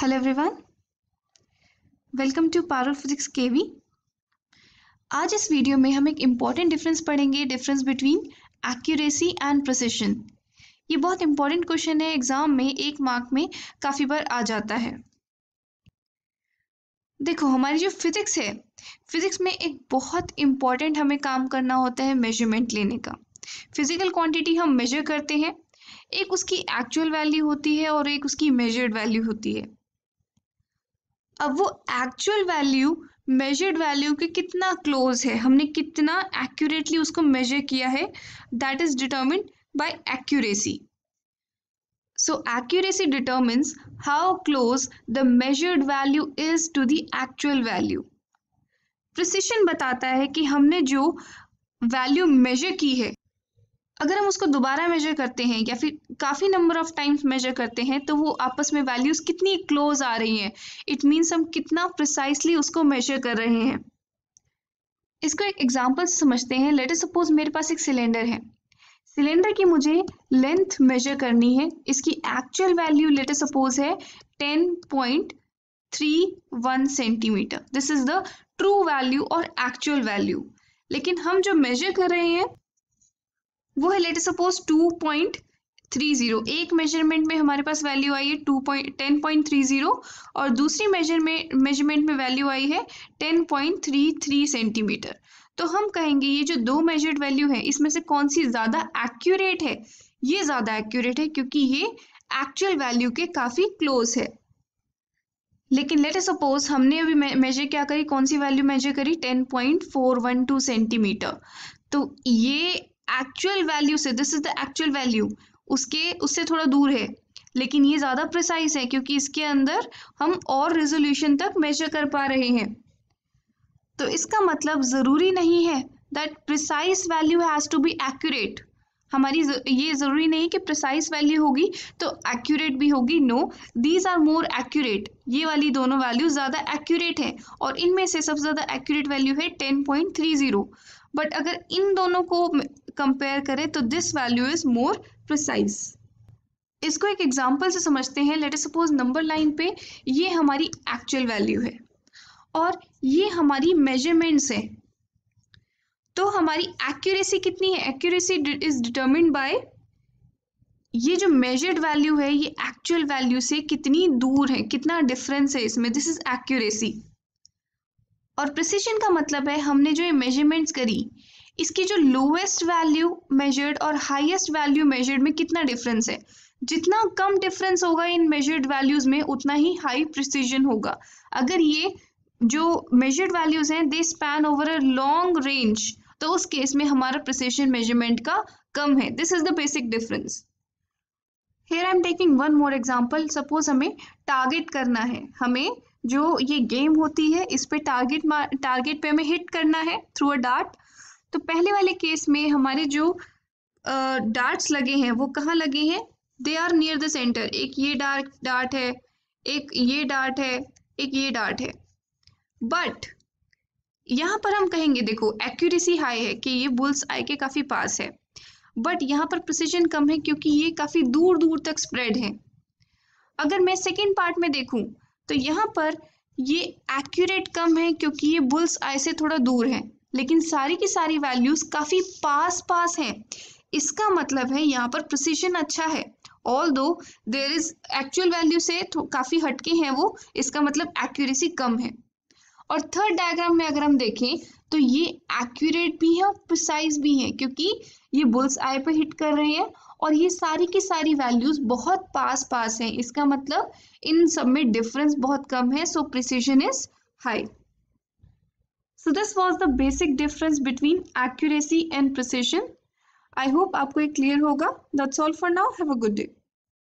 Hello everyone. Welcome to Power physics KV आज इस video में हम एक इम्पॉर्टेंट डिफरेंस पढ़ेंगे difference between accuracy and precision ये बहुत इंपॉर्टेंट क्वेश्चन है एग्जाम में एक मार्क में काफ़ी बार आ जाता है देखो हमारी जो फिजिक्स है फिजिक्स में एक बहुत इम्पॉर्टेंट हमें काम करना होता है मेजरमेंट लेने का फिजिकल क्वांटिटी हम मेजर करते हैं एक उसकी एक्चुअल वैल्यू होती है और एक उसकी मेजर्ड वैल्यू होती है अब वो एक्चुअल वैल्यू मेजर्ड वैल्यू के कितना क्लोज है हमने कितना एक्यूरेटली उसको मेजर किया है that is determine by accuracy so accuracy determines how close the measured value is to the actual value precision बताता है कि हमने जो वैल्यू मेजर की है अगर हम उसको दोबारा मेजर करते हैं या फिर काफ़ी नंबर ऑफ टाइम्स मेजर करते हैं तो वो आपस में वैल्यूज़ कितनी क्लोज आ रही हैं इट मीन्स हम कितना प्रिसाइसली उसको मेजर कर रहे हैं इसको एक एग्जाम्पल समझते हैं लेटर सपोज मेरे पास एक सिलेंडर है सिलेंडर की मुझे लेंथ मेजर करनी है इसकी एक्चुअल वैल्यू लेटर सपोज है ten point three one centimetre this is the true value और एक्चुअल वैल्यू लेकिन हम जो मेजर कर रहे हैं वो है let suppose two point three zero एक मेजरमेंट में हमारे पास वैल्यू आई है two point ten point three zero और दूसरी मेजरमेंट मेजरमेंट में वैल्यू आई है ten point three three centimetre तो हम कहेंगे ये जो दो मेजर्ड वैल्यू है इसमें से कौन सी ज़्यादा एक्यूरेट है ये ज़्यादा एक्यूरेट है क्योंकि ये एक्चुअल वैल्यू के काफ़ी क्लोज है लेकिन लेट सपोज हमने अभी मेजर क्या करी कौन सी वैल्यू मेजर करी ten point four one two centimetre तो ये एक्चुअल वैल्यू से this is the actual value उसके उससे थोड़ा दूर है लेकिन ये ज़्यादा प्रिसाइज है क्योंकि इसके अंदर हम और रेजोल्यूशन तक मेजर कर पा रहे हैं तो इसका मतलब ज़रूरी नहीं है that precise value has to be accurate हमारी ये ज़रूरी नहीं कि प्रिसाइज वैल्यू होगी तो एक्यूरेट भी होगी no these are more accurate ये वाली दोनों वैल्यू ज़्यादा एक्यूरेट हैं और इनमें से सबसे ज़्यादा एक्यूरेट वैल्यू है ten point three zero but अगर इन दोनों को कंपेयर करें तो this value is more precise इसको एक एग्जाम्पल से समझते हैं लेट सपोज नंबर लाइन पे ये हमारी एक्चुअल वैल्यू है और ये हमारी मेजरमेंट्स हैं तो हमारी एक्यूरेसी कितनी है एक्यूरेसी इज डिटर्मिंड बाय ये जो मेजर्ड वैल्यू है ये एक्चुअल वैल्यू से कितनी दूर है कितना डिफरेंस है इसमें दिस इज एक्यूरेसी और प्रिसीजन का मतलब है हमने जो ये मेजरमेंट्स करी इसकी जो लोएस्ट वैल्यू मेजर्ड और हाईएस्ट वैल्यू मेजर्ड में कितना डिफरेंस है जितना कम डिफरेंस होगा इन मेजर्ड वैल्यूज में उतना ही हाई प्रिसीजन होगा अगर ये जो मेजर्ड वैल्यूज हैं they span over a long range तो उस केस में हमारा प्रसेशन मेजरमेंट का कम है this is the basic difference here I am taking one more example suppose हमें टारगेट करना है हमें जो ये गेम होती है इस पर टारगेट टारगेट पे हमें हिट करना है थ्रू अ डार्ट तो पहले वाले केस में हमारे जो डार्ट्स uh, लगे हैं वो कहाँ लगे हैं they are near the centre एक ये डार्ट डार्ट है एक ये डार्ट है एक ये डार्ट है बट यहाँ पर हम कहेंगे देखो एक्यूरेसी हाई है कि ये बुल्स आई के काफ़ी पास है बट यहाँ पर प्रिसीजन कम है क्योंकि ये काफ़ी दूर दूर तक स्प्रेड है अगर मैं सेकेंड पार्ट में देखूँ तो यहाँ पर ये एक्यूरेट कम है क्योंकि ये बुल्स आई से थोड़ा दूर है लेकिन सारी की सारी वैल्यूज़ काफ़ी पास पास हैं इसका मतलब है यहाँ पर प्रिसीजन अच्छा है ऑल दो देर इज़ एक्चुअल वैल्यू से काफ़ी हटके हैं वो इसका मतलब एक्यूरेसी कम है और थर्ड डायग्राम में अगर हम देखें तो ये एक्यूरेट भी है और प्रिसाइज भी है क्योंकि ये बुल्स आई पर हिट कर रहे हैं और ये सारी की सारी वैल्यूज बहुत पास पास हैं इसका मतलब इन सब में डिफरेंस बहुत कम है so precision is high so this was the basic difference between accuracy and precision I hope आपको ये क्लियर होगा that's all for now have a good day